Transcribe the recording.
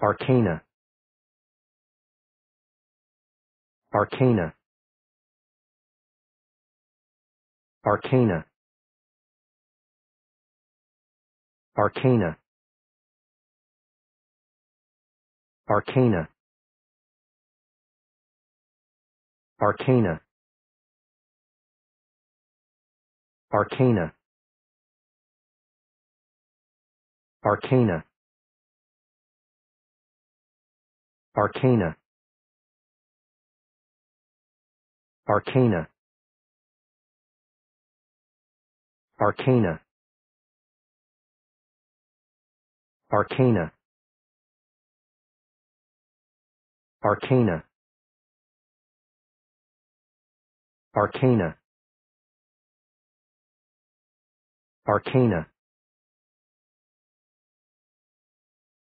Arcana. Arcana. Arcana. Arcana. Arcana. Arcana. Arcana. Arcana. Arcana. Arcana. Arcana. Arcana. Arcana. Arcana. Arcana.